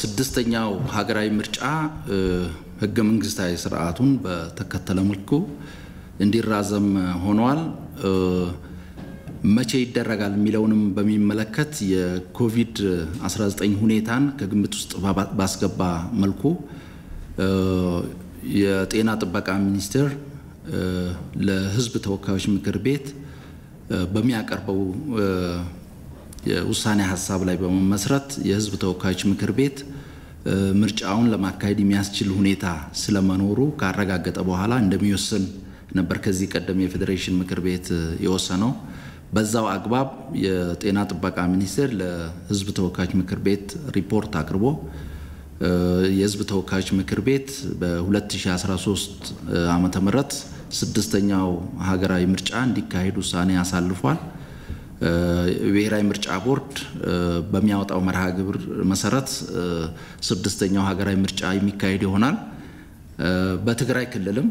ስድስተኛው ሀገራዊ ምርጫ ህገ መንግስታዊ ስርዓቱን በተከተለ መልኩ እንዲራዘም ሆኗል። መቼ ይደረጋል የሚለውንም በሚመለከት የኮቪድ-19 ሁኔታን ከግምት ውስጥ ባስገባ መልኩ የጤና ጥበቃ ሚኒስቴር ለህዝብ ተወካዮች ምክር ቤት በሚያቀርበው የውሳኔ ሀሳብ ላይ በመመስረት የህዝብ ተወካዮች ምክር ቤት ምርጫውን ለማካሄድ የሚያስችል ሁኔታ ስለመኖሩ ካረጋገጠ በኋላ እንደሚወስን ነበር ከዚህ ቀደም የፌዴሬሽን ምክር ቤት የወሰነው። በዛው አግባብ የጤና ጥበቃ ሚኒስቴር ለህዝብ ተወካዮች ምክር ቤት ሪፖርት አቅርቦ የህዝብ ተወካዮች ምክር ቤት በ2013 ዓ ም ስድስተኛው ሀገራዊ ምርጫ እንዲካሄድ ውሳኔ አሳልፏል። ብሔራዊ ምርጫ ቦርድ በሚያወጣው መርሃ ግብር መሰረት ስድስተኛው ሀገራዊ ምርጫ የሚካሄድ ይሆናል። በትግራይ ክልልም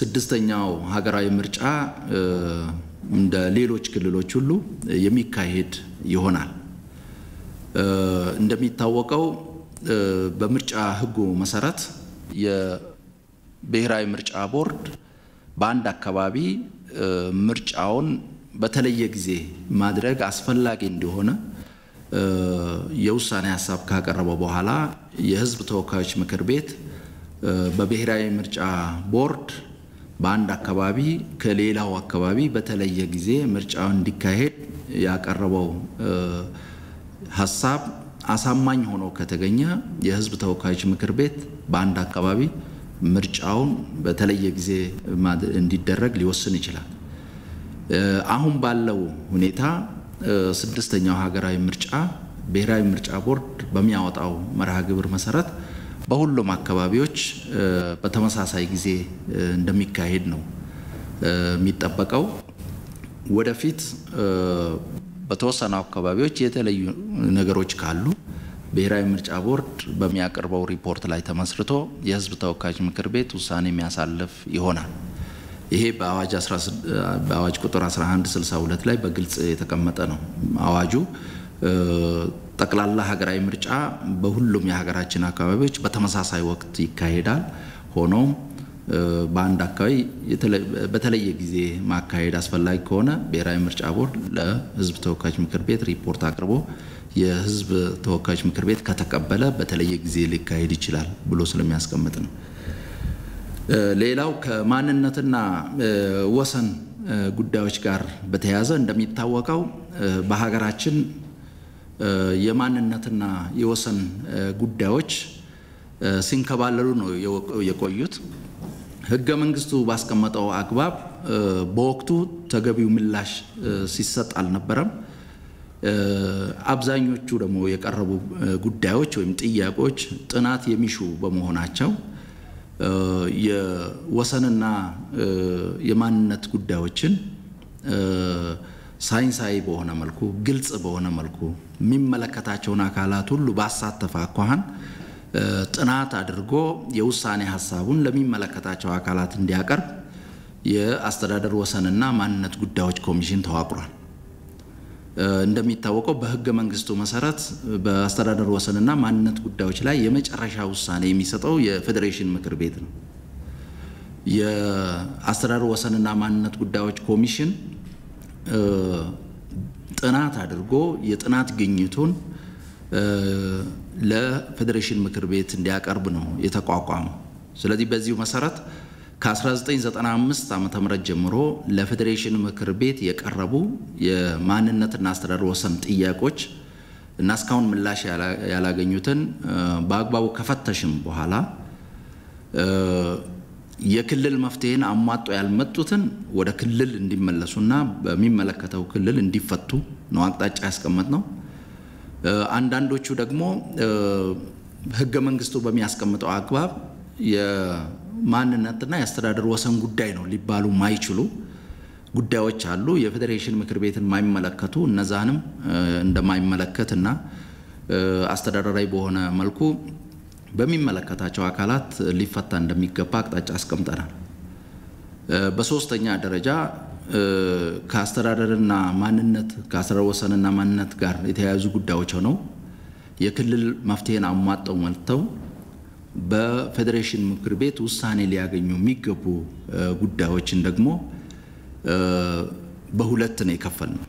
ስድስተኛው ሀገራዊ ምርጫ እንደ ሌሎች ክልሎች ሁሉ የሚካሄድ ይሆናል። እንደሚታወቀው በምርጫ ሕጉ መሰረት የብሔራዊ ምርጫ ቦርድ በአንድ አካባቢ ምርጫውን በተለየ ጊዜ ማድረግ አስፈላጊ እንደሆነ የውሳኔ ሀሳብ ካቀረበ በኋላ የህዝብ ተወካዮች ምክር ቤት በብሔራዊ ምርጫ ቦርድ በአንድ አካባቢ ከሌላው አካባቢ በተለየ ጊዜ ምርጫው እንዲካሄድ ያቀረበው ሀሳብ አሳማኝ ሆኖ ከተገኘ የህዝብ ተወካዮች ምክር ቤት በአንድ አካባቢ ምርጫውን በተለየ ጊዜ እንዲደረግ ሊወስን ይችላል። አሁን ባለው ሁኔታ ስድስተኛው ሀገራዊ ምርጫ ብሔራዊ ምርጫ ቦርድ በሚያወጣው መርሃ ግብር መሰረት በሁሉም አካባቢዎች በተመሳሳይ ጊዜ እንደሚካሄድ ነው የሚጠበቀው። ወደፊት በተወሰኑ አካባቢዎች የተለዩ ነገሮች ካሉ ብሔራዊ ምርጫ ቦርድ በሚያቀርበው ሪፖርት ላይ ተመስርቶ የሕዝብ ተወካዮች ምክር ቤት ውሳኔ የሚያሳልፍ ይሆናል። ይሄ በአዋጅ ቁጥር 1162 ላይ በግልጽ የተቀመጠ ነው። አዋጁ ጠቅላላ ሀገራዊ ምርጫ በሁሉም የሀገራችን አካባቢዎች በተመሳሳይ ወቅት ይካሄዳል። ሆኖም በአንድ አካባቢ በተለየ ጊዜ ማካሄድ አስፈላጊ ከሆነ ብሔራዊ ምርጫ ቦርድ ለሕዝብ ተወካዮች ምክር ቤት ሪፖርት አቅርቦ የሕዝብ ተወካዮች ምክር ቤት ከተቀበለ በተለየ ጊዜ ሊካሄድ ይችላል ብሎ ስለሚያስቀምጥ ነው። ሌላው ከማንነትና ወሰን ጉዳዮች ጋር በተያያዘ እንደሚታወቀው በሀገራችን የማንነትና የወሰን ጉዳዮች ሲንከባለሉ ነው የቆዩት። ህገ መንግስቱ ባስቀመጠው አግባብ በወቅቱ ተገቢው ምላሽ ሲሰጥ አልነበረም። አብዛኞቹ ደግሞ የቀረቡ ጉዳዮች ወይም ጥያቄዎች ጥናት የሚሹ በመሆናቸው የወሰንና የማንነት ጉዳዮችን ሳይንሳዊ በሆነ መልኩ ግልጽ በሆነ መልኩ የሚመለከታቸውን አካላት ሁሉ ባሳተፈ አኳኋን ጥናት አድርጎ የውሳኔ ሀሳቡን ለሚመለከታቸው አካላት እንዲያቀርብ የአስተዳደር ወሰንና ማንነት ጉዳዮች ኮሚሽን ተዋቅሯል። እንደሚታወቀው በህገ መንግስቱ መሰረት በአስተዳደር ወሰንና ማንነት ጉዳዮች ላይ የመጨረሻ ውሳኔ የሚሰጠው የፌዴሬሽን ምክር ቤት ነው። የአስተዳደር ወሰንና ማንነት ጉዳዮች ኮሚሽን ጥናት አድርጎ የጥናት ግኝቱን ለፌዴሬሽን ምክር ቤት እንዲያቀርብ ነው የተቋቋመው። ስለዚህ በዚሁ መሰረት ከ1995 ዓ ም ጀምሮ ለፌዴሬሽን ምክር ቤት የቀረቡ የማንነትና አስተዳደር ወሰን ጥያቄዎች እና እስካሁን ምላሽ ያላገኙትን በአግባቡ ከፈተሽም በኋላ የክልል መፍትሄን አሟጦ ያልመጡትን ወደ ክልል እንዲመለሱና በሚመለከተው ክልል እንዲፈቱ ነው አቅጣጫ ያስቀመጥ ነው። አንዳንዶቹ ደግሞ ህገ መንግስቱ በሚያስቀምጠው አግባብ ማንነትና የአስተዳደር ወሰን ጉዳይ ነው ሊባሉ ማይችሉ ጉዳዮች አሉ። የፌዴሬሽን ምክር ቤትን የማይመለከቱ እነዛንም እንደማይመለከት እና አስተዳደራዊ በሆነ መልኩ በሚመለከታቸው አካላት ሊፈታ እንደሚገባ አቅጣጫ አስቀምጠናል። በሶስተኛ ደረጃ ከአስተዳደርና ማንነት ከአስተዳደር ወሰንና ማንነት ጋር የተያያዙ ጉዳዮች ሆነው የክልል መፍትሄን አሟጠው መልተው በፌዴሬሽን ምክር ቤት ውሳኔ ሊያገኙ የሚገቡ ጉዳዮችን ደግሞ በሁለት ነው የከፈል ነው።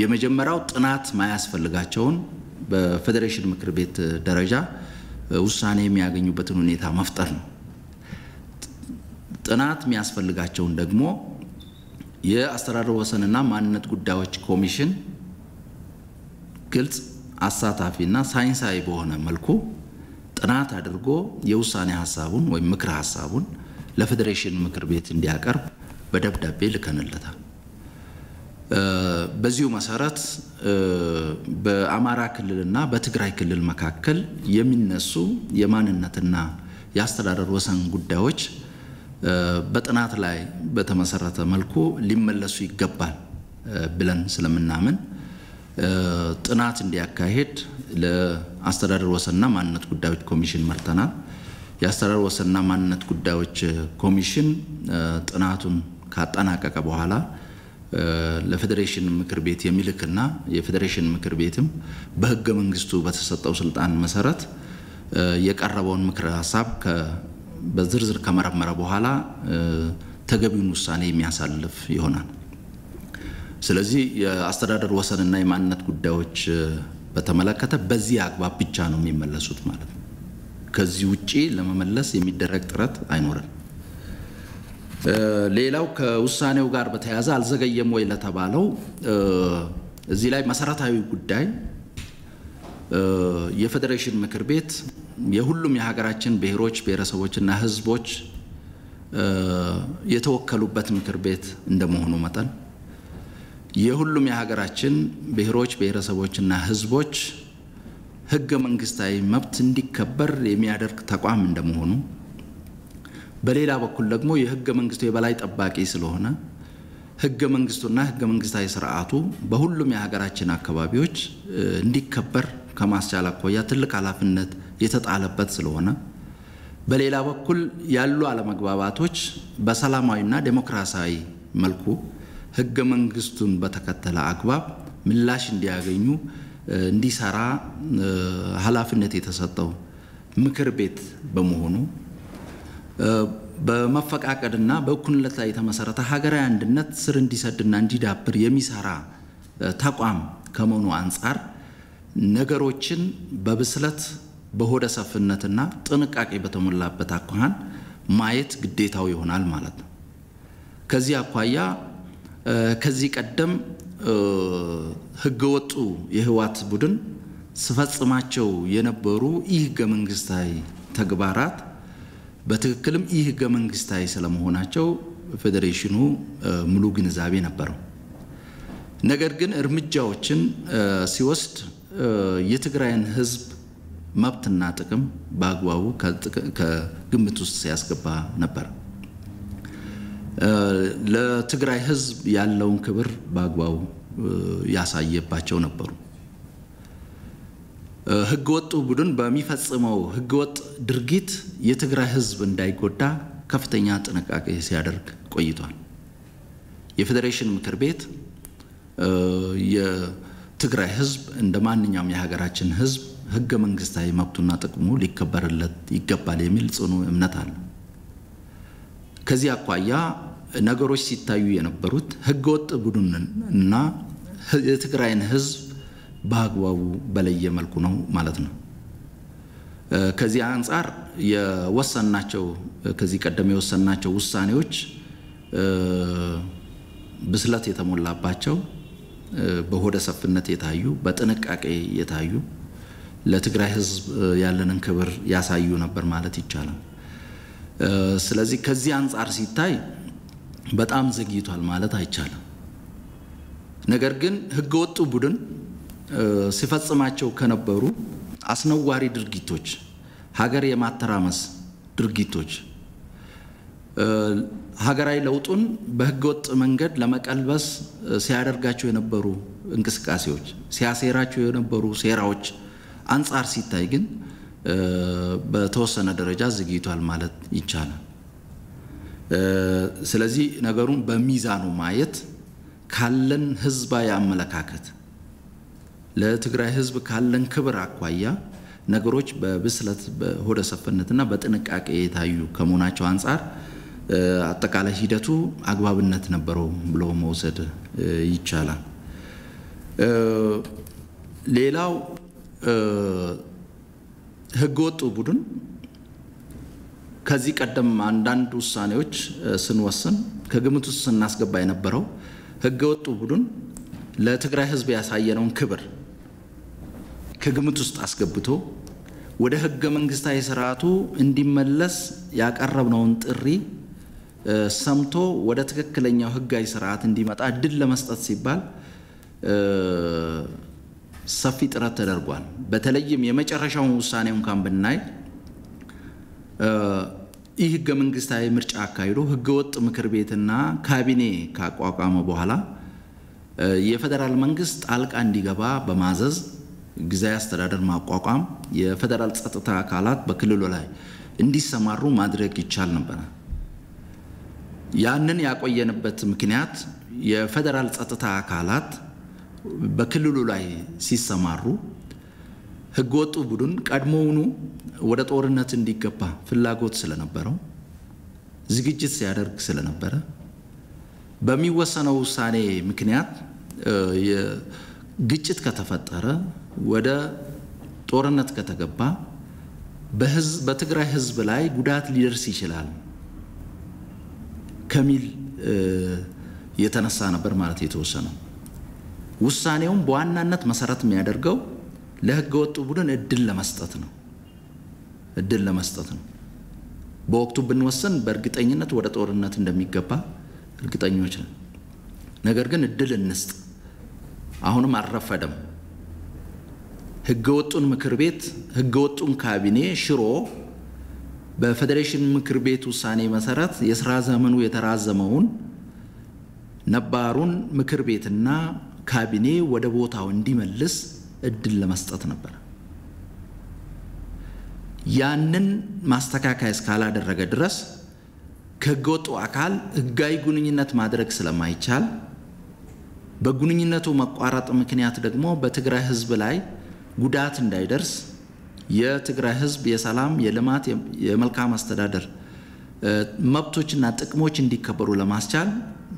የመጀመሪያው ጥናት ማያስፈልጋቸውን በፌዴሬሽን ምክር ቤት ደረጃ ውሳኔ የሚያገኙበትን ሁኔታ መፍጠር ነው። ጥናት የሚያስፈልጋቸውን ደግሞ የአስተዳደር ወሰንና ማንነት ጉዳዮች ኮሚሽን ግልጽ አሳታፊና ሳይንሳዊ በሆነ መልኩ ጥናት አድርጎ የውሳኔ ሀሳቡን ወይም ምክር ሀሳቡን ለፌዴሬሽን ምክር ቤት እንዲያቀርብ በደብዳቤ ልከንለታል። በዚሁ መሰረት በአማራ ክልልና በትግራይ ክልል መካከል የሚነሱ የማንነትና የአስተዳደር ወሰን ጉዳዮች በጥናት ላይ በተመሰረተ መልኩ ሊመለሱ ይገባል ብለን ስለምናምን ጥናት እንዲያካሄድ ለአስተዳደር ወሰንና ማንነት ጉዳዮች ኮሚሽን መርተናል። የአስተዳደር ወሰንና ማንነት ጉዳዮች ኮሚሽን ጥናቱን ካጠናቀቀ በኋላ ለፌዴሬሽን ምክር ቤት የሚልክና የፌዴሬሽን ምክር ቤትም በሕገ መንግስቱ በተሰጠው ስልጣን መሰረት የቀረበውን ምክረ ሀሳብ በዝርዝር ከመረመረ በኋላ ተገቢውን ውሳኔ የሚያሳልፍ ይሆናል። ስለዚህ የአስተዳደር ወሰንና የማንነት ጉዳዮች በተመለከተ በዚህ አግባብ ብቻ ነው የሚመለሱት ማለት ነው። ከዚህ ውጭ ለመመለስ የሚደረግ ጥረት አይኖርም። ሌላው ከውሳኔው ጋር በተያያዘ አልዘገየም ወይ ለተባለው እዚህ ላይ መሰረታዊ ጉዳይ የፌዴሬሽን ምክር ቤት የሁሉም የሀገራችን ብሔሮች ብሔረሰቦችና ህዝቦች የተወከሉበት ምክር ቤት እንደመሆኑ መጠን የሁሉም የሀገራችን ብሔሮች ብሔረሰቦችና ህዝቦች ህገ መንግስታዊ መብት እንዲከበር የሚያደርግ ተቋም እንደመሆኑ በሌላ በኩል ደግሞ የህገ መንግስቱ የበላይ ጠባቂ ስለሆነ ህገ መንግስቱና ህገ መንግስታዊ ስርዓቱ በሁሉም የሀገራችን አካባቢዎች እንዲከበር ከማስቻል አኳያ ትልቅ ኃላፊነት የተጣለበት ስለሆነ በሌላ በኩል ያሉ አለመግባባቶች በሰላማዊና ዴሞክራሲያዊ መልኩ ህገ መንግስቱን በተከተለ አግባብ ምላሽ እንዲያገኙ እንዲሰራ ኃላፊነት የተሰጠው ምክር ቤት በመሆኑ በመፈቃቀድና በእኩልነት ላይ የተመሰረተ ሀገራዊ አንድነት ስር እንዲሰድና እንዲዳብር የሚሰራ ተቋም ከመሆኑ አንጻር ነገሮችን በብስለት በሆደ ሰፍነትና ጥንቃቄ በተሞላበት አኳኋን ማየት ግዴታው ይሆናል ማለት ነው። ከዚህ አኳያ ከዚህ ቀደም ህገወጡ የህዋት ቡድን ስፈጽማቸው የነበሩ ይህ ህገ መንግስታዊ ተግባራት በትክክልም ይህ ህገ መንግስታዊ ስለመሆናቸው ፌዴሬሽኑ ሙሉ ግንዛቤ ነበረው። ነገር ግን እርምጃዎችን ሲወስድ የትግራይን ህዝብ መብትና ጥቅም በአግባቡ ከግምት ውስጥ ሲያስገባ ነበር። ለትግራይ ህዝብ ያለውን ክብር በአግባቡ ያሳየባቸው ነበሩ። ህገ ወጡ ቡድን በሚፈጽመው ህገወጥ ወጥ ድርጊት የትግራይ ህዝብ እንዳይጎዳ ከፍተኛ ጥንቃቄ ሲያደርግ ቆይቷል። የፌዴሬሽን ምክር ቤት የትግራይ ህዝብ እንደ ማንኛውም የሀገራችን ህዝብ ህገ መንግስታዊ መብቱና ጥቅሙ ሊከበርለት ይገባል የሚል ጽኑ እምነት አለው። ከዚህ አኳያ ነገሮች ሲታዩ የነበሩት ህገወጥ ቡድንን እና የትግራይን ህዝብ በአግባቡ በለየ መልኩ ነው ማለት ነው። ከዚህ አንጻር የወሰናቸው ከዚህ ቀደም የወሰናቸው ውሳኔዎች ብስለት የተሞላባቸው በሆደ ሰፍነት የታዩ በጥንቃቄ የታዩ ለትግራይ ህዝብ ያለንን ክብር ያሳዩ ነበር ማለት ይቻላል። ስለዚህ ከዚህ አንጻር ሲታይ በጣም ዘግይቷል ማለት አይቻልም። ነገር ግን ህገወጡ ቡድን ሲፈጽማቸው ከነበሩ አስነዋሪ ድርጊቶች፣ ሀገር የማተራመስ ድርጊቶች ሀገራዊ ለውጡን በህገወጥ መንገድ ለመቀልበስ ሲያደርጋቸው የነበሩ እንቅስቃሴዎች፣ ሲያሴራቸው የነበሩ ሴራዎች አንጻር ሲታይ ግን በተወሰነ ደረጃ ዘግይቷል ማለት ይቻላል። ስለዚህ ነገሩን በሚዛኑ ማየት ካለን ህዝባዊ አመለካከት ለትግራይ ህዝብ ካለን ክብር አኳያ ነገሮች በብስለት በሆደ ሰፈነትና በጥንቃቄ የታዩ ከመሆናቸው አንጻር አጠቃላይ ሂደቱ አግባብነት ነበረው ብሎ መውሰድ ይቻላል። ሌላው ህገወጡ ቡድን ከዚህ ቀደም አንዳንድ ውሳኔዎች ስንወስን ከግምት ውስጥ ስናስገባ የነበረው ህገወጡ ቡድን ለትግራይ ህዝብ ያሳየነውን ክብር ከግምት ውስጥ አስገብቶ ወደ ህገ መንግስታዊ ስርዓቱ እንዲመለስ ያቀረብነውን ጥሪ ሰምቶ ወደ ትክክለኛው ህጋዊ ስርዓት እንዲመጣ እድል ለመስጠት ሲባል ሰፊ ጥረት ተደርጓል። በተለይም የመጨረሻውን ውሳኔ እንኳን ብናይ ይህ ህገ መንግስታዊ ምርጫ አካሂዶ ህገወጥ ምክር ቤትና ካቢኔ ካቋቋመ በኋላ የፌደራል መንግስት ጣልቃ እንዲገባ በማዘዝ ጊዜያዊ አስተዳደር ማቋቋም፣ የፌደራል ጸጥታ አካላት በክልሉ ላይ እንዲሰማሩ ማድረግ ይቻል ነበረ። ያንን ያቆየንበት ምክንያት የፌዴራል ጸጥታ አካላት በክልሉ ላይ ሲሰማሩ ህገወጡ ቡድን ቀድሞውኑ ወደ ጦርነት እንዲገባ ፍላጎት ስለነበረው ዝግጅት ሲያደርግ ስለነበረ በሚወሰነው ውሳኔ ምክንያት ግጭት ከተፈጠረ ወደ ጦርነት ከተገባ በትግራይ ህዝብ ላይ ጉዳት ሊደርስ ይችላል ከሚል የተነሳ ነበር ማለት የተወሰነው። ውሳኔውን በዋናነት መሰረት የሚያደርገው ለህገ ወጡ ቡድን እድል ለመስጠት ነው እድል ለመስጠት ነው። በወቅቱ ብንወስን በእርግጠኝነት ወደ ጦርነት እንደሚገባ እርግጠኞች ነን። ነገር ግን እድል እንስጥ። አሁንም አልረፈደም። ህገወጡን ምክር ቤት ህገወጡን ካቢኔ ሽሮ በፌዴሬሽን ምክር ቤት ውሳኔ መሰረት የስራ ዘመኑ የተራዘመውን ነባሩን ምክር ቤትና ካቢኔ ወደ ቦታው እንዲመልስ እድል ለመስጠት ነበር። ያንን ማስተካከያ እስካላደረገ ድረስ ከህገወጡ አካል ህጋዊ ግንኙነት ማድረግ ስለማይቻል በግንኙነቱ መቋረጥ ምክንያት ደግሞ በትግራይ ህዝብ ላይ ጉዳት እንዳይደርስ የትግራይ ህዝብ የሰላም፣ የልማት፣ የመልካም አስተዳደር መብቶችና ጥቅሞች እንዲከበሩ ለማስቻል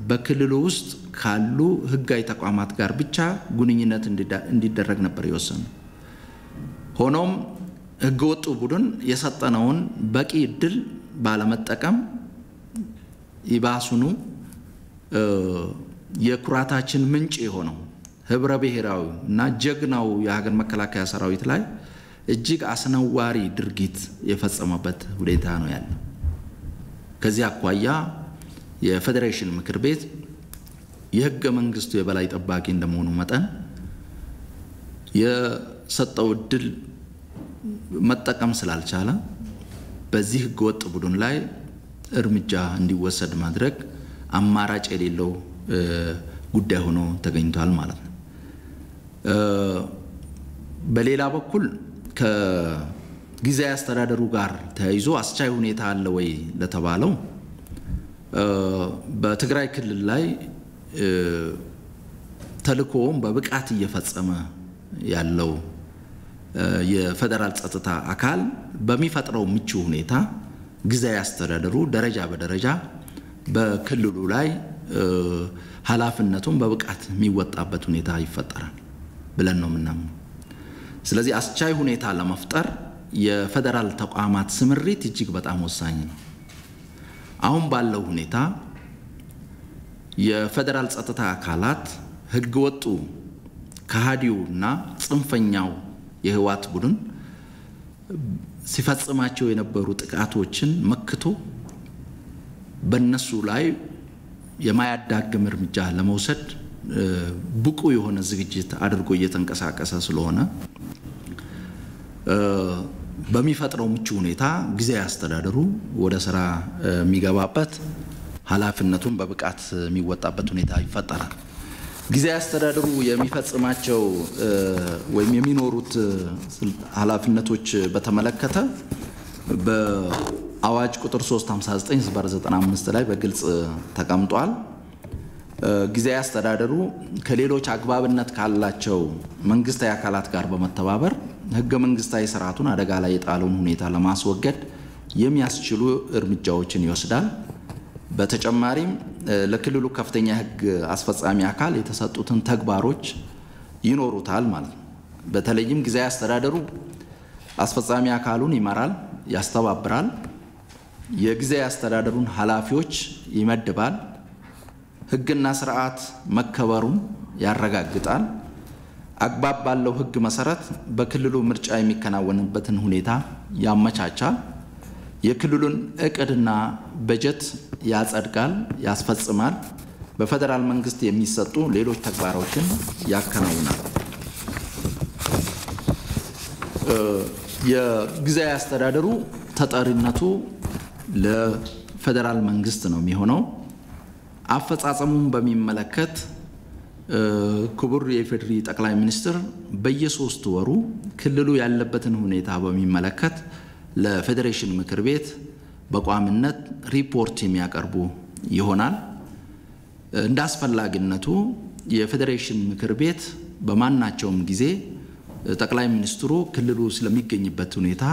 በክልሉ ውስጥ ካሉ ህጋዊ ተቋማት ጋር ብቻ ግንኙነት እንዲደረግ ነበር የወሰኑ። ሆኖም ህገወጡ ቡድን የሰጠነውን በቂ እድል ባለመጠቀም ይባሱኑ የኩራታችን ምንጭ የሆነው ህብረ ብሔራዊ እና ጀግናው የሀገር መከላከያ ሰራዊት ላይ እጅግ አስነዋሪ ድርጊት የፈጸመበት ሁኔታ ነው ያለው። ከዚህ አኳያ የፌዴሬሽን ምክር ቤት የህገ መንግስቱ የበላይ ጠባቂ እንደመሆኑ መጠን የሰጠው እድል መጠቀም ስላልቻለ በዚህ ህገወጥ ቡድን ላይ እርምጃ እንዲወሰድ ማድረግ አማራጭ የሌለው ጉዳይ ሆኖ ተገኝቷል ማለት ነው። በሌላ በኩል ከጊዜያዊ አስተዳደሩ ጋር ተያይዞ አስቻይ ሁኔታ አለ ወይ ለተባለው በትግራይ ክልል ላይ ተልእኮውም በብቃት እየፈጸመ ያለው የፌደራል ጸጥታ አካል በሚፈጥረው ምቹ ሁኔታ ጊዜያዊ አስተዳደሩ ደረጃ በደረጃ በክልሉ ላይ ኃላፊነቱን በብቃት የሚወጣበት ሁኔታ ይፈጠራል ብለን ነው የምናምነው። ስለዚህ አስቻይ ሁኔታ ለመፍጠር የፌደራል ተቋማት ስምሪት እጅግ በጣም ወሳኝ ነው። አሁን ባለው ሁኔታ የፌዴራል ጸጥታ አካላት ህገወጡ ከሃዲውና ጽንፈኛው የህዋት ቡድን ሲፈጽማቸው የነበሩ ጥቃቶችን መክቶ በእነሱ ላይ የማያዳግም እርምጃ ለመውሰድ ብቁ የሆነ ዝግጅት አድርጎ እየተንቀሳቀሰ ስለሆነ በሚፈጥረው ምቹ ሁኔታ ጊዜ አስተዳደሩ ወደ ስራ የሚገባበት ኃላፊነቱን በብቃት የሚወጣበት ሁኔታ ይፈጠራል። ጊዜ አስተዳደሩ የሚፈጽማቸው ወይም የሚኖሩት ኃላፊነቶች በተመለከተ በአዋጅ ቁጥር 359 95 ላይ በግልጽ ተቀምጧል። ጊዜ አስተዳደሩ ከሌሎች አግባብነት ካላቸው መንግስታዊ አካላት ጋር በመተባበር ህገ መንግስታዊ ስርዓቱን አደጋ ላይ የጣለውን ሁኔታ ለማስወገድ የሚያስችሉ እርምጃዎችን ይወስዳል። በተጨማሪም ለክልሉ ከፍተኛ ህግ አስፈጻሚ አካል የተሰጡትን ተግባሮች ይኖሩታል ማለት ነው። በተለይም ጊዜያዊ አስተዳደሩ አስፈጻሚ አካሉን ይመራል፣ ያስተባብራል፣ የጊዜያዊ አስተዳደሩን ኃላፊዎች ይመድባል፣ ህግና ስርዓት መከበሩን ያረጋግጣል። አግባብ ባለው ህግ መሰረት በክልሉ ምርጫ የሚከናወንበትን ሁኔታ ያመቻቻል። የክልሉን እቅድና በጀት ያጸድቃል፣ ያስፈጽማል። በፌዴራል መንግስት የሚሰጡ ሌሎች ተግባሮችን ያከናውናል። የጊዜያዊ አስተዳደሩ ተጠሪነቱ ለፌደራል መንግስት ነው የሚሆነው። አፈጻጸሙን በሚመለከት ክቡር የኢፌዴሪ ጠቅላይ ሚኒስትር በየሶስት ወሩ ክልሉ ያለበትን ሁኔታ በሚመለከት ለፌዴሬሽን ምክር ቤት በቋሚነት ሪፖርት የሚያቀርቡ ይሆናል። እንደ አስፈላጊነቱ የፌዴሬሽን ምክር ቤት በማናቸውም ጊዜ ጠቅላይ ሚኒስትሩ ክልሉ ስለሚገኝበት ሁኔታ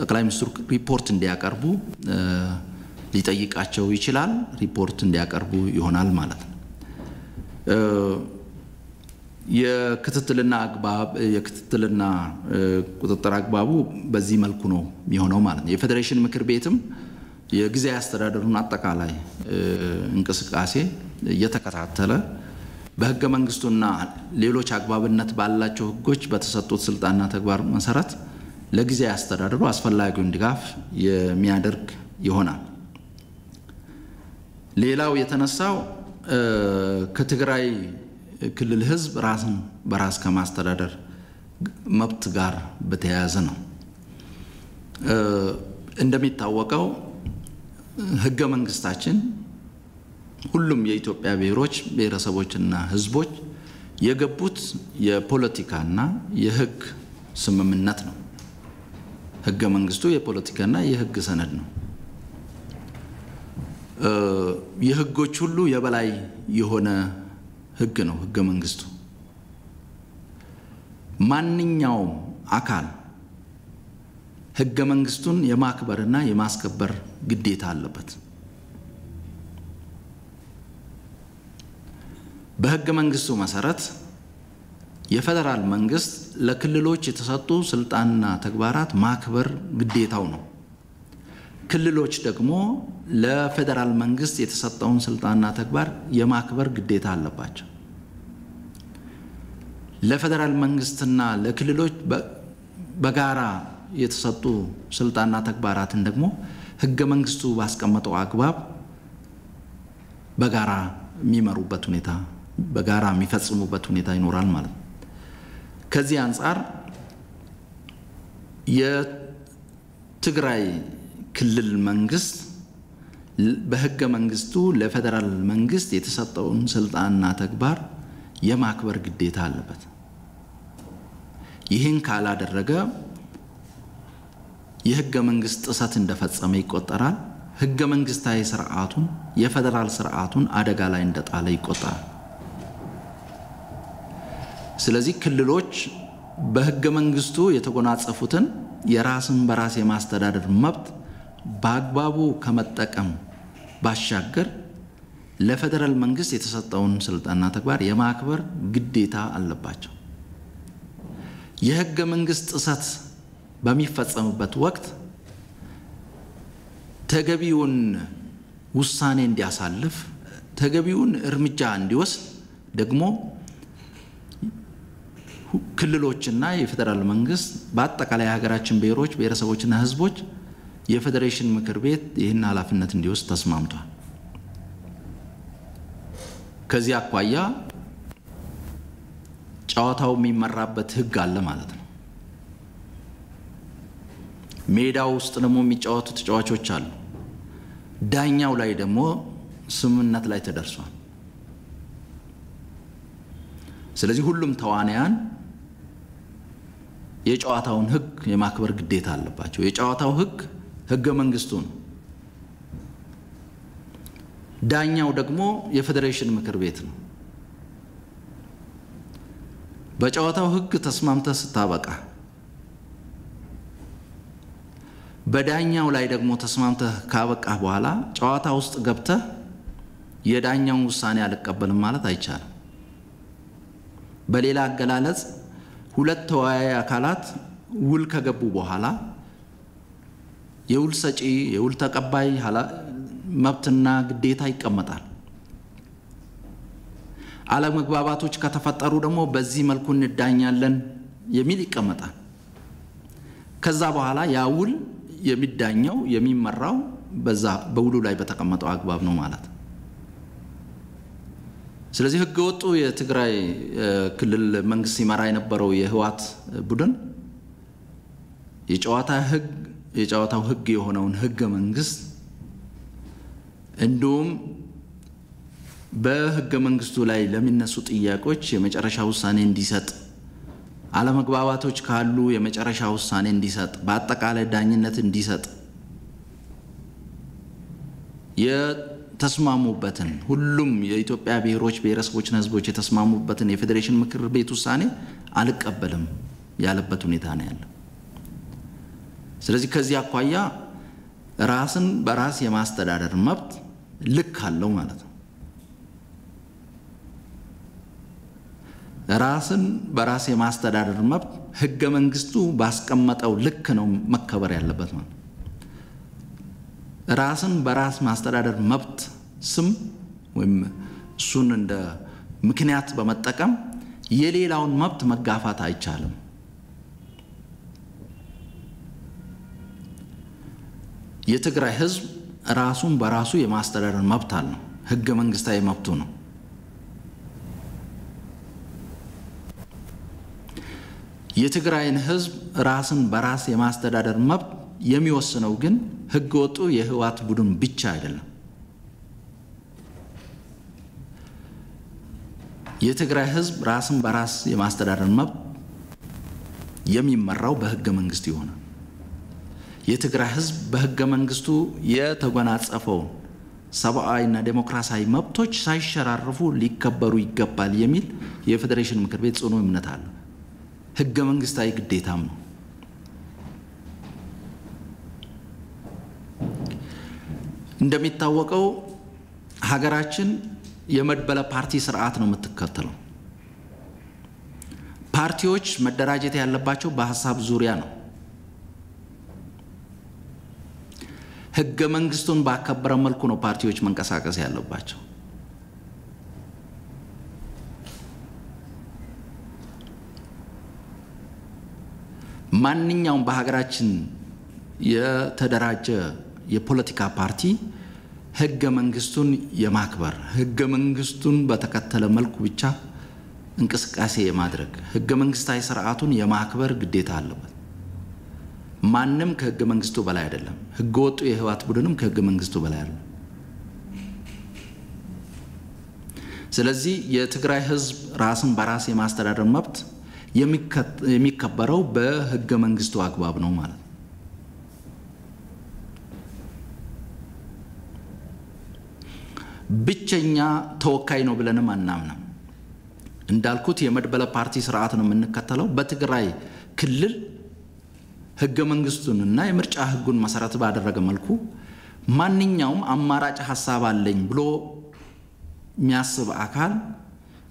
ጠቅላይ ሚኒስትሩ ሪፖርት እንዲያቀርቡ ሊጠይቃቸው ይችላል። ሪፖርት እንዲያቀርቡ ይሆናል ማለት ነው። የክትትልና አግባብ የክትትልና ቁጥጥር አግባቡ በዚህ መልኩ ነው የሚሆነው ማለት ነው። የፌዴሬሽን ምክር ቤትም የጊዜያዊ አስተዳደሩን አጠቃላይ እንቅስቃሴ እየተከታተለ በህገ መንግስቱና ሌሎች አግባብነት ባላቸው ህጎች በተሰጡት ስልጣንና ተግባር መሰረት ለጊዜያዊ አስተዳደሩ አስፈላጊውን ድጋፍ የሚያደርግ ይሆናል። ሌላው የተነሳው ከትግራይ ክልል ህዝብ ራስን በራስ ከማስተዳደር መብት ጋር በተያያዘ ነው። እንደሚታወቀው ህገ መንግስታችን ሁሉም የኢትዮጵያ ብሔሮች ብሔረሰቦችና ህዝቦች የገቡት የፖለቲካና የህግ ስምምነት ነው። ህገ መንግስቱ የፖለቲካና የህግ ሰነድ ነው። የህጎች ሁሉ የበላይ የሆነ ህግ ነው ህገ መንግስቱ። ማንኛውም አካል ህገ መንግስቱን የማክበርና የማስከበር ግዴታ አለበት። በህገ መንግስቱ መሰረት የፌደራል መንግስት ለክልሎች የተሰጡ ስልጣንና ተግባራት ማክበር ግዴታው ነው። ክልሎች ደግሞ ለፌዴራል መንግስት የተሰጠውን ስልጣንና ተግባር የማክበር ግዴታ አለባቸው። ለፌዴራል መንግስትና ለክልሎች በጋራ የተሰጡ ስልጣንና ተግባራትን ደግሞ ህገ መንግስቱ ባስቀመጠው አግባብ በጋራ የሚመሩበት ሁኔታ በጋራ የሚፈጽሙበት ሁኔታ ይኖራል ማለት ነው። ከዚህ አንጻር የትግራይ ክልል መንግስት በህገ መንግስቱ ለፌደራል መንግስት የተሰጠውን ስልጣንና ተግባር የማክበር ግዴታ አለበት። ይህን ካላደረገ የህገ መንግስት ጥሰት እንደፈጸመ ይቆጠራል። ህገ መንግስታዊ ስርዓቱን የፌደራል ስርዓቱን አደጋ ላይ እንደጣለ ይቆጠራል። ስለዚህ ክልሎች በህገ መንግስቱ የተጎናጸፉትን የራስን በራስ የማስተዳደር መብት በአግባቡ ከመጠቀም ባሻገር ለፌዴራል መንግስት የተሰጠውን ስልጣንና ተግባር የማክበር ግዴታ አለባቸው። የህገ መንግስት ጥሰት በሚፈጸምበት ወቅት ተገቢውን ውሳኔ እንዲያሳልፍ፣ ተገቢውን እርምጃ እንዲወስድ ደግሞ ክልሎችና የፌዴራል መንግስት በአጠቃላይ የሀገራችን ብሔሮች፣ ብሔረሰቦችና ህዝቦች የፌዴሬሽን ምክር ቤት ይህን ኃላፊነት እንዲወስድ ተስማምቷል። ከዚህ አኳያ ጨዋታው የሚመራበት ህግ አለ ማለት ነው። ሜዳው ውስጥ ደግሞ የሚጫወቱ ተጫዋቾች አሉ። ዳኛው ላይ ደግሞ ስምምነት ላይ ተደርሷል። ስለዚህ ሁሉም ተዋንያን የጨዋታውን ህግ የማክበር ግዴታ አለባቸው። የጨዋታው ህግ ህገ መንግስቱ ነው። ዳኛው ደግሞ የፌዴሬሽን ምክር ቤት ነው። በጨዋታው ህግ ተስማምተህ ስታበቃ በዳኛው ላይ ደግሞ ተስማምተህ ካበቃህ በኋላ ጨዋታ ውስጥ ገብተህ የዳኛውን ውሳኔ አልቀበልም ማለት አይቻልም። በሌላ አገላለጽ ሁለት ተወያይ አካላት ውል ከገቡ በኋላ የውል ሰጪ የውል ተቀባይ መብትና ግዴታ ይቀመጣል። አለመግባባቶች ከተፈጠሩ ደግሞ በዚህ መልኩ እንዳኛለን የሚል ይቀመጣል። ከዛ በኋላ ያ ውል የሚዳኘው የሚመራው በዛ በውሉ ላይ በተቀመጠው አግባብ ነው ማለት ስለዚህ ስለዚህ ህገወጡ የትግራይ ክልል መንግስት ሲመራ የነበረው የህወሓት ቡድን የጨዋታ ህግ የጨዋታው ህግ የሆነውን ህገ መንግስት እንዲሁም በህገ መንግስቱ ላይ ለሚነሱ ጥያቄዎች የመጨረሻ ውሳኔ እንዲሰጥ፣ አለመግባባቶች ካሉ የመጨረሻ ውሳኔ እንዲሰጥ፣ በአጠቃላይ ዳኝነት እንዲሰጥ የተስማሙበትን ሁሉም የኢትዮጵያ ብሔሮች ብሔረሰቦችና ህዝቦች የተስማሙበትን የፌዴሬሽን ምክር ቤት ውሳኔ አልቀበልም ያለበት ሁኔታ ነው ያለው። ስለዚህ ከዚህ አኳያ ራስን በራስ የማስተዳደር መብት ልክ አለው ማለት ነው። ራስን በራስ የማስተዳደር መብት ህገ መንግስቱ ባስቀመጠው ልክ ነው መከበር ያለበት ማለት ነው። ራስን በራስ ማስተዳደር መብት ስም ወይም እሱን እንደ ምክንያት በመጠቀም የሌላውን መብት መጋፋት አይቻልም። የትግራይ ህዝብ ራሱን በራሱ የማስተዳደር መብት አለው። ህገ መንግስታዊ መብቱ ነው። የትግራይን ህዝብ ራስን በራስ የማስተዳደር መብት የሚወስነው ግን ህገ ወጡ የህወሓት ቡድን ብቻ አይደለም። የትግራይ ህዝብ ራስን በራስ የማስተዳደር መብት የሚመራው በህገ መንግስት ይሆናል። የትግራይ ህዝብ በህገ መንግስቱ የተጎናጸፈውን ሰብአዊና ዴሞክራሲያዊ መብቶች ሳይሸራረፉ ሊከበሩ ይገባል የሚል የፌዴሬሽን ምክር ቤት ጽኑ እምነት አለው። ህገ መንግስታዊ ግዴታም ነው። እንደሚታወቀው ሀገራችን የመድበለ ፓርቲ ስርዓት ነው የምትከተለው። ፓርቲዎች መደራጀት ያለባቸው በሀሳብ ዙሪያ ነው። ህገ መንግስቱን ባከበረ መልኩ ነው ፓርቲዎች መንቀሳቀስ ያለባቸው። ማንኛውም በሀገራችን የተደራጀ የፖለቲካ ፓርቲ ህገ መንግስቱን የማክበር ህገ መንግስቱን በተከተለ መልኩ ብቻ እንቅስቃሴ የማድረግ ህገ መንግስታዊ ስርዓቱን የማክበር ግዴታ አለበት። ማንም ከህገ መንግስቱ በላይ አይደለም። ህገ ወጡ የህወሓት ቡድንም ከህገ መንግስቱ በላይ አይደለም። ስለዚህ የትግራይ ህዝብ ራስን በራስ የማስተዳደር መብት የሚከበረው በህገ መንግስቱ አግባብ ነው ማለት ነው። ብቸኛ ተወካይ ነው ብለንም አናምንም። እንዳልኩት የመድበለ ፓርቲ ስርዓት ነው የምንከተለው። በትግራይ ክልል ህገ መንግስቱንና የምርጫ ህጉን መሰረት ባደረገ መልኩ ማንኛውም አማራጭ ሀሳብ አለኝ ብሎ የሚያስብ አካል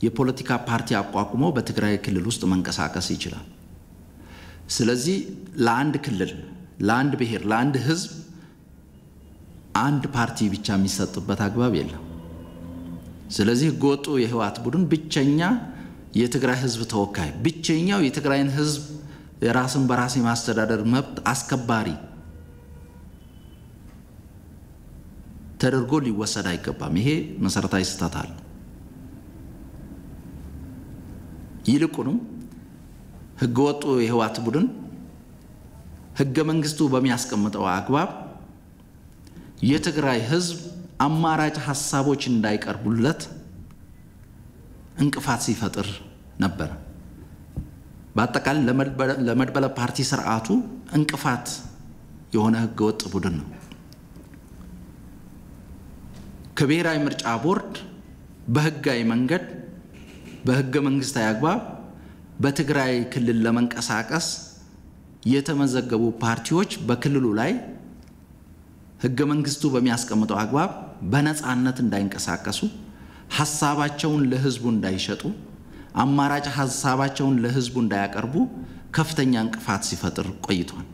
የፖለቲካ ፓርቲ አቋቁሞ በትግራይ ክልል ውስጥ መንቀሳቀስ ይችላል። ስለዚህ ለአንድ ክልል፣ ለአንድ ብሔር፣ ለአንድ ህዝብ አንድ ፓርቲ ብቻ የሚሰጥበት አግባብ የለም። ስለዚህ ህገወጡ የህወሓት ቡድን ብቸኛ የትግራይ ህዝብ ተወካይ ብቸኛው የትግራይን ህዝብ የራስን በራስ የማስተዳደር መብት አስከባሪ ተደርጎ ሊወሰድ አይገባም። ይሄ መሰረታዊ ስህተት አለ። ይልቁንም ህገወጡ የህወሓት ቡድን ህገ መንግስቱ በሚያስቀምጠው አግባብ የትግራይ ህዝብ አማራጭ ሀሳቦች እንዳይቀርቡለት እንቅፋት ሲፈጥር ነበር። በአጠቃላይ ለመድበለ ፓርቲ ስርዓቱ እንቅፋት የሆነ ህገወጥ ቡድን ነው። ከብሔራዊ ምርጫ ቦርድ በህጋዊ መንገድ በህገ መንግስታዊ አግባብ በትግራይ ክልል ለመንቀሳቀስ የተመዘገቡ ፓርቲዎች በክልሉ ላይ ህገ መንግስቱ በሚያስቀምጠው አግባብ በነፃነት እንዳይንቀሳቀሱ ሀሳባቸውን ለህዝቡ እንዳይሸጡ አማራጭ ሀሳባቸውን ለህዝቡ እንዳያቀርቡ ከፍተኛ እንቅፋት ሲፈጥር ቆይቷል።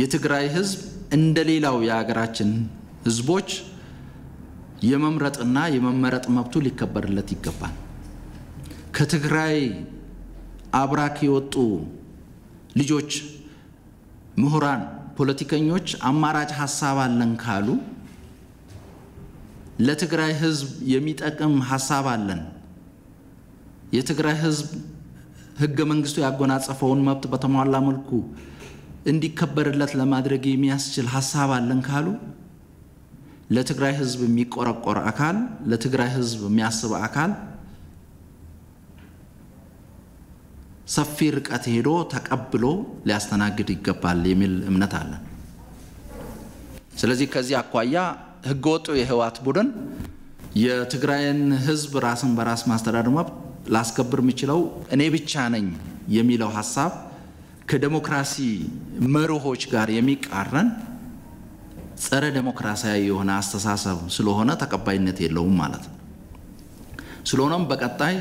የትግራይ ህዝብ እንደ ሌላው የሀገራችን ህዝቦች የመምረጥና የመመረጥ መብቱ ሊከበርለት ይገባል። ከትግራይ አብራክ የወጡ ልጆች፣ ምሁራን፣ ፖለቲከኞች አማራጭ ሀሳብ አለን ካሉ ለትግራይ ህዝብ የሚጠቅም ሀሳብ አለን። የትግራይ ህዝብ ህገ መንግስቱ ያጎናጸፈውን መብት በተሟላ መልኩ እንዲከበርለት ለማድረግ የሚያስችል ሀሳብ አለን ካሉ ለትግራይ ህዝብ የሚቆረቆር አካል፣ ለትግራይ ህዝብ የሚያስብ አካል ሰፊ ርቀት ሄዶ ተቀብሎ ሊያስተናግድ ይገባል የሚል እምነት አለን። ስለዚህ ከዚህ አኳያ ህገወጡ የህወሓት ቡድን የትግራይን ህዝብ ራስን በራስ ማስተዳደር መብት ላስከብር የምችለው እኔ ብቻ ነኝ የሚለው ሀሳብ ከዴሞክራሲ መርሆች ጋር የሚቃረን ጸረ ዴሞክራሲያዊ የሆነ አስተሳሰብ ስለሆነ ተቀባይነት የለውም ማለት ነው። ስለሆነም በቀጣይ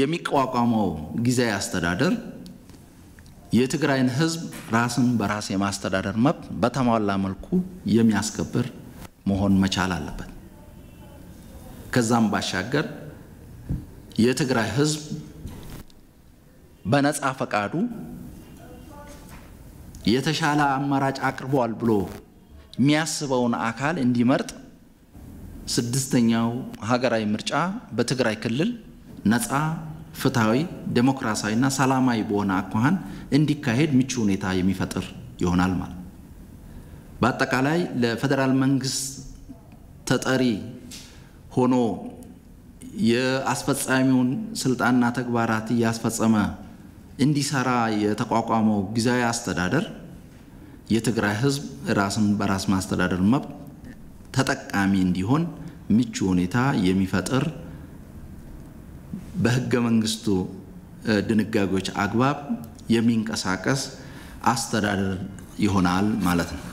የሚቋቋመው ጊዜያዊ አስተዳደር የትግራይን ህዝብ ራስን በራስ የማስተዳደር መብት በተሟላ መልኩ የሚያስከብር መሆን መቻል አለበት። ከዛም ባሻገር የትግራይ ህዝብ በነፃ ፈቃዱ የተሻለ አማራጭ አቅርቧል ብሎ የሚያስበውን አካል እንዲመርጥ ስድስተኛው ሀገራዊ ምርጫ በትግራይ ክልል ነፃ፣ ፍትሐዊ፣ ዴሞክራሲያዊና ሰላማዊ በሆነ አኳኋን እንዲካሄድ ምቹ ሁኔታ የሚፈጥር ይሆናል ማለት በአጠቃላይ ለፌዴራል መንግስት ተጠሪ ሆኖ የአስፈጻሚውን ስልጣንና ተግባራት እያስፈጸመ እንዲሰራ የተቋቋመው ጊዜያዊ አስተዳደር የትግራይ ህዝብ ራስን በራስ ማስተዳደር መብት ተጠቃሚ እንዲሆን ምቹ ሁኔታ የሚፈጥር በህገ መንግስቱ ድንጋጌዎች አግባብ የሚንቀሳቀስ አስተዳደር ይሆናል ማለት ነው።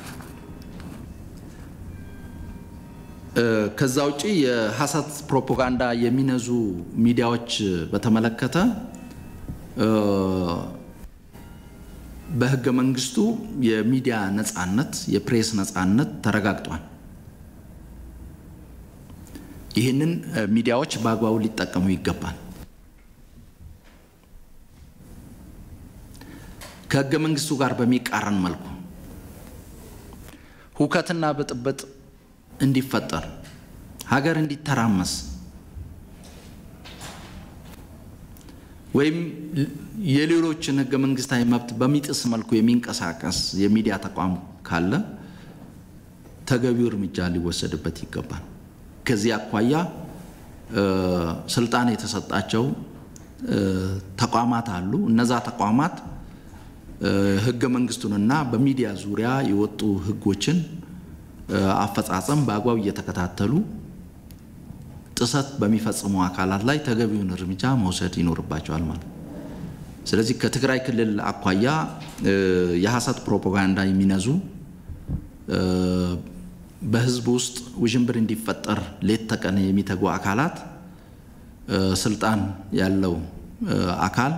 ከዛ ውጪ የሀሰት ፕሮፓጋንዳ የሚነዙ ሚዲያዎች በተመለከተ በህገ መንግስቱ የሚዲያ ነጻነት፣ የፕሬስ ነጻነት ተረጋግጧል። ይህንን ሚዲያዎች በአግባቡ ሊጠቀሙ ይገባል። ከህገ መንግስቱ ጋር በሚቃረን መልኩ ሁከትና ብጥብጥ እንዲፈጠር ሀገር እንዲተራመስ ወይም የሌሎችን ህገ መንግስታዊ መብት በሚጥስ መልኩ የሚንቀሳቀስ የሚዲያ ተቋም ካለ ተገቢው እርምጃ ሊወሰድበት ይገባል። ከዚህ አኳያ ስልጣን የተሰጣቸው ተቋማት አሉ። እነዛ ተቋማት ህገ መንግስቱንና በሚዲያ ዙሪያ የወጡ ህጎችን አፈጻጸም በአግባብ እየተከታተሉ ጥሰት በሚፈጽሙ አካላት ላይ ተገቢውን እርምጃ መውሰድ ይኖርባቸዋል ማለት ነው። ስለዚህ ከትግራይ ክልል አኳያ የሐሰት ፕሮፓጋንዳ የሚነዙ በህዝብ ውስጥ ውዥንብር እንዲፈጠር ሌት ተቀን የሚተጉ አካላት ስልጣን ያለው አካል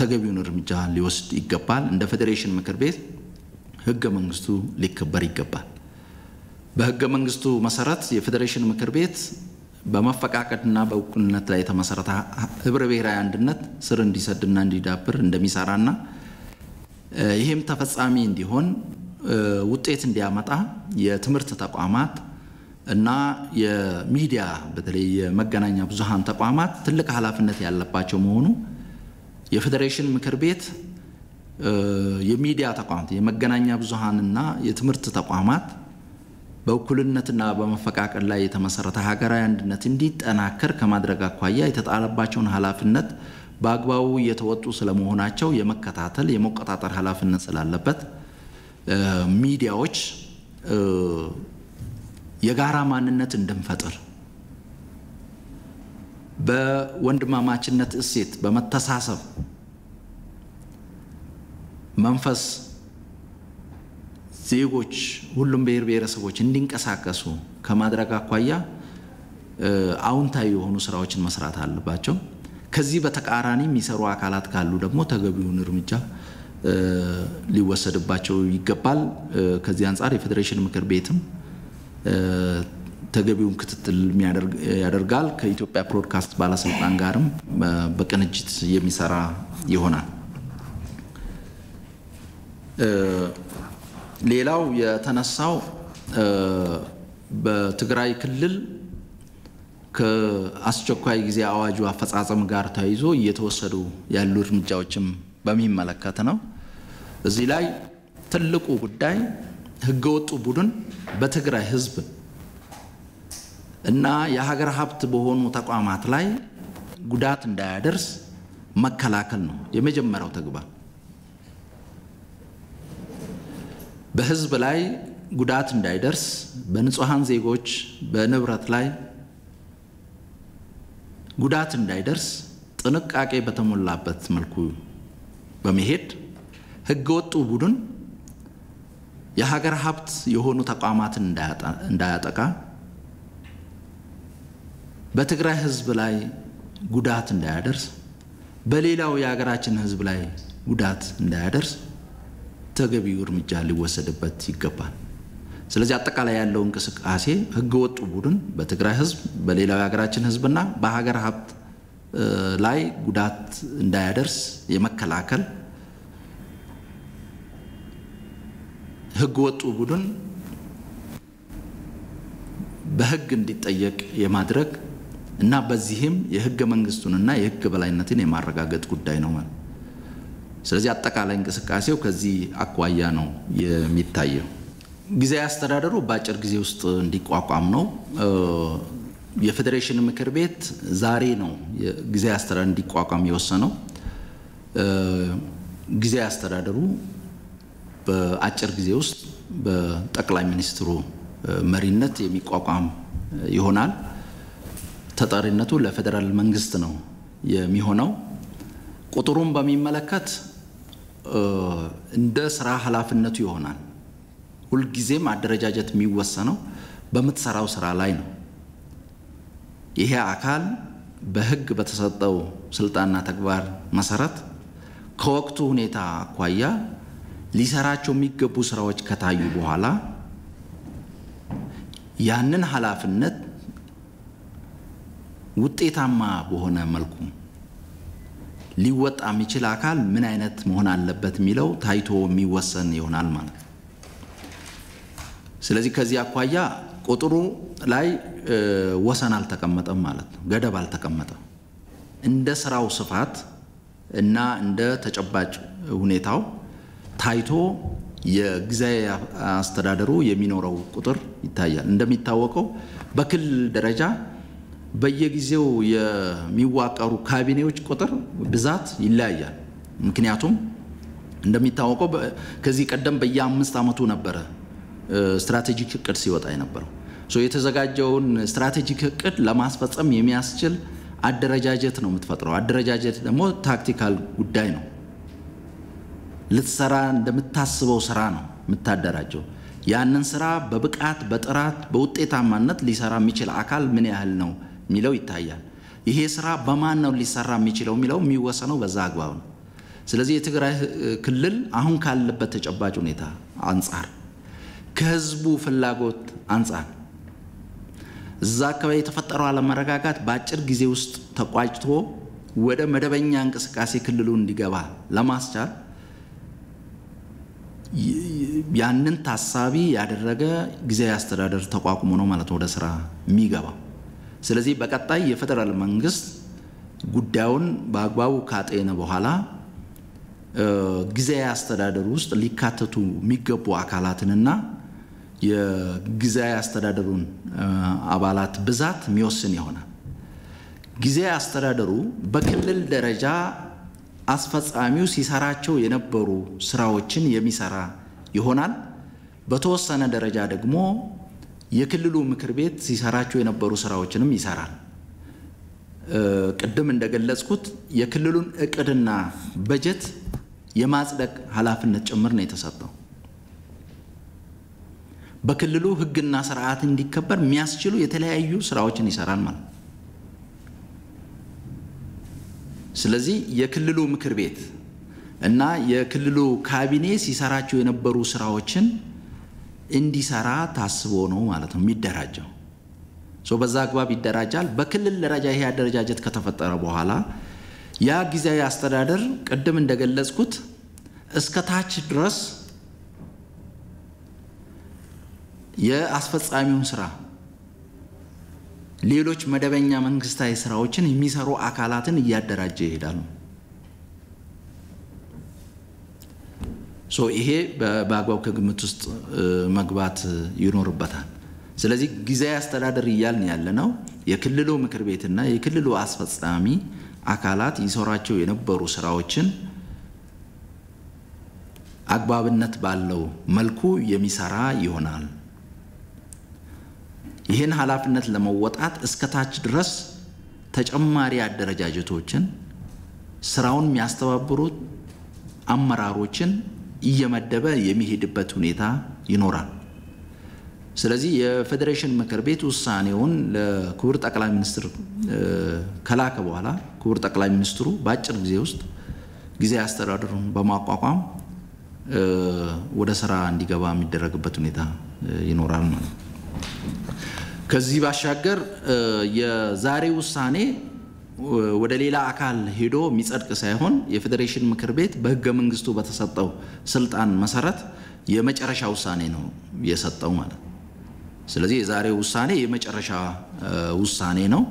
ተገቢውን እርምጃ ሊወስድ ይገባል። እንደ ፌዴሬሽን ምክር ቤት ህገ መንግስቱ ሊከበር ይገባል። በህገ መንግስቱ መሰረት የፌዴሬሽን ምክር ቤት በመፈቃቀድና በእኩልነት ላይ የተመሰረተ ህብረ ብሔራዊ አንድነት ስር እንዲሰድና እንዲዳብር እንደሚሰራና ይህም ተፈጻሚ እንዲሆን ውጤት እንዲያመጣ የትምህርት ተቋማት እና የሚዲያ በተለይ የመገናኛ ብዙሃን ተቋማት ትልቅ ኃላፊነት ያለባቸው መሆኑ የፌዴሬሽን ምክር ቤት የሚዲያ ተቋማት የመገናኛ ብዙሃንና የትምህርት ተቋማት በእኩልነትና በመፈቃቀል ላይ የተመሰረተ ሀገራዊ አንድነት እንዲጠናከር ከማድረግ አኳያ የተጣለባቸውን ኃላፊነት በአግባቡ እየተወጡ ስለመሆናቸው የመከታተል የመቆጣጠር ኃላፊነት ስላለበት ሚዲያዎች የጋራ ማንነት እንድንፈጥር በወንድማማችነት እሴት በመተሳሰብ መንፈስ ዜጎች ሁሉም ብሔር ብሔረሰቦች እንዲንቀሳቀሱ ከማድረግ አኳያ አውንታዊ የሆኑ ስራዎችን መስራት አለባቸው። ከዚህ በተቃራኒ የሚሰሩ አካላት ካሉ ደግሞ ተገቢውን እርምጃ ሊወሰድባቸው ይገባል። ከዚህ አንጻር የፌዴሬሽን ምክር ቤትም ተገቢውን ክትትል ያደርጋል። ከኢትዮጵያ ብሮድካስት ባለስልጣን ጋርም በቅንጅት የሚሰራ ይሆናል። ሌላው የተነሳው በትግራይ ክልል ከአስቸኳይ ጊዜ አዋጁ አፈጻጸም ጋር ተያይዞ እየተወሰዱ ያሉ እርምጃዎችም በሚመለከት ነው። እዚህ ላይ ትልቁ ጉዳይ ህገወጡ ቡድን በትግራይ ህዝብ እና የሀገር ሀብት በሆኑ ተቋማት ላይ ጉዳት እንዳያደርስ መከላከል ነው የመጀመሪያው ተግባር። በህዝብ ላይ ጉዳት እንዳይደርስ በንጹሐን ዜጎች በንብረት ላይ ጉዳት እንዳይደርስ ጥንቃቄ በተሞላበት መልኩ በመሄድ ህገወጡ ቡድን የሀገር ሀብት የሆኑ ተቋማትን እንዳያጠቃ በትግራይ ህዝብ ላይ ጉዳት እንዳያደርስ በሌላው የሀገራችን ህዝብ ላይ ጉዳት እንዳያደርስ ተገቢው እርምጃ ሊወሰድበት ይገባል። ስለዚህ አጠቃላይ ያለው እንቅስቃሴ ህገ ወጡ ቡድን በትግራይ ህዝብ፣ በሌላው የሀገራችን ህዝብና በሀገር ሀብት ላይ ጉዳት እንዳያደርስ የመከላከል ህገ ወጡ ቡድን በህግ እንዲጠየቅ የማድረግ እና በዚህም የህገ መንግስቱንና የህግ በላይነትን የማረጋገጥ ጉዳይ ነው ማለት ስለዚህ አጠቃላይ እንቅስቃሴው ከዚህ አኳያ ነው የሚታየው። ጊዜያዊ አስተዳደሩ በአጭር ጊዜ ውስጥ እንዲቋቋም ነው። የፌዴሬሽን ምክር ቤት ዛሬ ነው ጊዜያዊ አስተዳደር እንዲቋቋም የወሰነው። ጊዜያዊ አስተዳደሩ በአጭር ጊዜ ውስጥ በጠቅላይ ሚኒስትሩ መሪነት የሚቋቋም ይሆናል። ተጠሪነቱ ለፌዴራል መንግስት ነው የሚሆነው። ቁጥሩን በሚመለከት እንደ ስራ ኃላፊነቱ ይሆናል። ሁልጊዜም አደረጃጀት የሚወሰነው በምትሰራው ስራ ላይ ነው። ይሄ አካል በህግ በተሰጠው ስልጣንና ተግባር መሰረት ከወቅቱ ሁኔታ አኳያ ሊሰራቸው የሚገቡ ስራዎች ከታዩ በኋላ ያንን ኃላፊነት ውጤታማ በሆነ መልኩ ሊወጣ የሚችል አካል ምን አይነት መሆን አለበት የሚለው ታይቶ የሚወሰን ይሆናል ማለት ነው። ስለዚህ ከዚህ አኳያ ቁጥሩ ላይ ወሰን አልተቀመጠም ማለት ነው፣ ገደብ አልተቀመጠም። እንደ ስራው ስፋት እና እንደ ተጨባጭ ሁኔታው ታይቶ የጊዜያዊ አስተዳደሩ የሚኖረው ቁጥር ይታያል። እንደሚታወቀው በክልል ደረጃ በየጊዜው የሚዋቀሩ ካቢኔዎች ቁጥር ብዛት ይለያያል። ምክንያቱም እንደሚታወቀው ከዚህ ቀደም በየአምስት ዓመቱ ነበረ ስትራቴጂክ እቅድ ሲወጣ የነበረው የተዘጋጀውን ስትራቴጂክ እቅድ ለማስፈጸም የሚያስችል አደረጃጀት ነው የምትፈጥረው። አደረጃጀት ደግሞ ታክቲካል ጉዳይ ነው። ልትሰራ እንደምታስበው ስራ ነው የምታደራጀው። ያንን ስራ በብቃት፣ በጥራት፣ በውጤታማነት ሊሰራ የሚችል አካል ምን ያህል ነው የሚለው ይታያል። ይሄ ስራ በማን ነው ሊሰራ የሚችለው የሚለው የሚወሰነው በዛ አግባብ ነው። ስለዚህ የትግራይ ክልል አሁን ካለበት ተጨባጭ ሁኔታ አንጻር ከህዝቡ ፍላጎት አንጻር እዛ አካባቢ የተፈጠረው አለመረጋጋት በአጭር ጊዜ ውስጥ ተቋጭቶ ወደ መደበኛ እንቅስቃሴ ክልሉ እንዲገባ ለማስቻል ያንን ታሳቢ ያደረገ ጊዜያዊ አስተዳደር ተቋቁሞ ነው ማለት ነው ወደ ስራ የሚገባው። ስለዚህ በቀጣይ የፌደራል መንግስት ጉዳዩን በአግባቡ ካጤነ በኋላ ጊዜያዊ አስተዳደር ውስጥ ሊካተቱ የሚገቡ አካላትንና የጊዜያዊ አስተዳደሩን አባላት ብዛት የሚወስን ይሆናል። ጊዜያዊ አስተዳደሩ በክልል ደረጃ አስፈጻሚው ሲሰራቸው የነበሩ ስራዎችን የሚሰራ ይሆናል። በተወሰነ ደረጃ ደግሞ የክልሉ ምክር ቤት ሲሰራቸው የነበሩ ስራዎችንም ይሰራል። ቅድም እንደገለጽኩት የክልሉን እቅድና በጀት የማጽደቅ ኃላፊነት ጭምር ነው የተሰጠው። በክልሉ ህግና ስርዓት እንዲከበር የሚያስችሉ የተለያዩ ስራዎችን ይሰራል ማለት ነው። ስለዚህ የክልሉ ምክር ቤት እና የክልሉ ካቢኔ ሲሰራቸው የነበሩ ስራዎችን እንዲሰራ ታስቦ ነው ማለት ነው የሚደራጀው። በዛ አግባብ ይደራጃል። በክልል ደረጃ ይሄ አደረጃጀት ከተፈጠረ በኋላ ያ ጊዜያዊ አስተዳደር ቅድም እንደገለጽኩት እስከ ታች ድረስ የአስፈጻሚውን ስራ ሌሎች መደበኛ መንግስታዊ ስራዎችን የሚሰሩ አካላትን እያደራጀ ይሄዳል። ይሄ በአግባብ ከግምት ውስጥ መግባት ይኖርበታል። ስለዚህ ጊዜ አስተዳደር እያልን ያለ ነው የክልሉ ምክር ቤትና የክልሉ አስፈጻሚ አካላት ይሰሯቸው የነበሩ ስራዎችን አግባብነት ባለው መልኩ የሚሰራ ይሆናል። ይህን ኃላፊነት ለመወጣት እስከታች ድረስ ተጨማሪ አደረጃጀቶችን ስራውን የሚያስተባብሩ አመራሮችን እየመደበ የሚሄድበት ሁኔታ ይኖራል። ስለዚህ የፌዴሬሽን ምክር ቤት ውሳኔውን ለክቡር ጠቅላይ ሚኒስትር ከላከ በኋላ ክቡር ጠቅላይ ሚኒስትሩ በአጭር ጊዜ ውስጥ ጊዜ አስተዳደሩን በማቋቋም ወደ ስራ እንዲገባ የሚደረግበት ሁኔታ ይኖራል ማለት ነው። ከዚህ ባሻገር የዛሬ ውሳኔ ወደ ሌላ አካል ሄዶ የሚጸድቅ ሳይሆን የፌዴሬሽን ምክር ቤት በህገ መንግስቱ በተሰጠው ስልጣን መሰረት የመጨረሻ ውሳኔ ነው የሰጠው ማለት ነው። ስለዚህ የዛሬው ውሳኔ የመጨረሻ ውሳኔ ነው።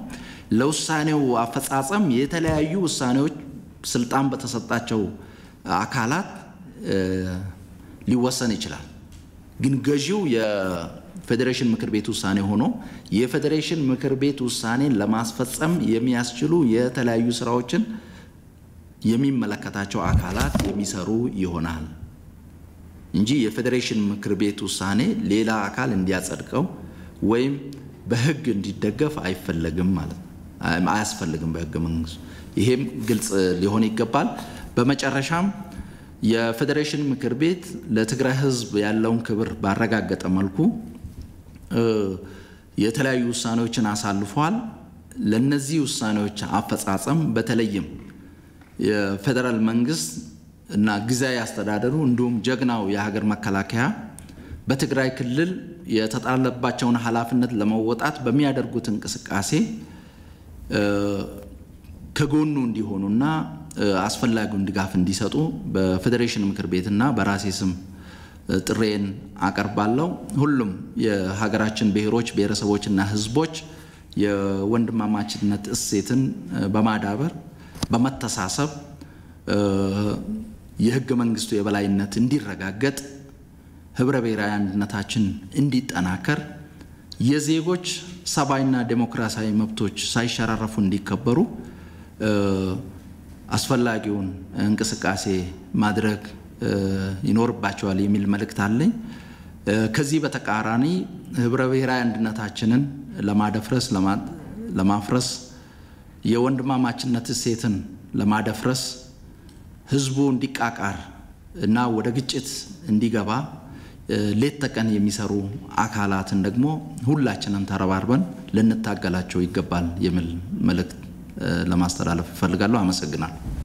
ለውሳኔው አፈጻጸም የተለያዩ ውሳኔዎች ስልጣን በተሰጣቸው አካላት ሊወሰን ይችላል። ግን ገዢው ፌዴሬሽን ምክር ቤት ውሳኔ ሆኖ የፌዴሬሽን ምክር ቤት ውሳኔን ለማስፈጸም የሚያስችሉ የተለያዩ ስራዎችን የሚመለከታቸው አካላት የሚሰሩ ይሆናል እንጂ የፌዴሬሽን ምክር ቤት ውሳኔ ሌላ አካል እንዲያጸድቀው ወይም በህግ እንዲደገፍ አይፈለግም ማለት አያስፈልግም በህገ መንግስቱ። ይሄም ግልጽ ሊሆን ይገባል። በመጨረሻም የፌዴሬሽን ምክር ቤት ለትግራይ ህዝብ ያለውን ክብር ባረጋገጠ መልኩ የተለያዩ ውሳኔዎችን አሳልፏል። ለነዚህ ውሳኔዎች አፈጻጸም በተለይም የፌዴራል መንግስት እና ጊዜያዊ አስተዳደሩ እንዲሁም ጀግናው የሀገር መከላከያ በትግራይ ክልል የተጣለባቸውን ኃላፊነት ለመወጣት በሚያደርጉት እንቅስቃሴ ከጎኑ እንዲሆኑና አስፈላጊውን ድጋፍ እንዲሰጡ በፌዴሬሽን ምክር ቤትና በራሴ ስም ጥሬን አቀርባለሁ። ሁሉም የሀገራችን ብሔሮች ብሔረሰቦችና ህዝቦች የወንድማማችነት እሴትን በማዳበር በመተሳሰብ የህገ መንግስቱ የበላይነት እንዲረጋገጥ ህብረ ብሔራዊ አንድነታችን እንዲጠናከር የዜጎች ሰብአዊና ዴሞክራሲያዊ መብቶች ሳይሸራረፉ እንዲከበሩ አስፈላጊውን እንቅስቃሴ ማድረግ ይኖርባቸዋል የሚል መልእክት አለኝ። ከዚህ በተቃራኒ ህብረ ብሔራዊ አንድነታችንን ለማደፍረስ ለማፍረስ የወንድማማችነት እሴትን ለማደፍረስ ህዝቡ እንዲቃቃር እና ወደ ግጭት እንዲገባ ሌት ተቀን የሚሰሩ አካላትን ደግሞ ሁላችንም ተረባርበን ልንታገላቸው ይገባል የሚል መልእክት ለማስተላለፍ እፈልጋለሁ። አመሰግናለሁ።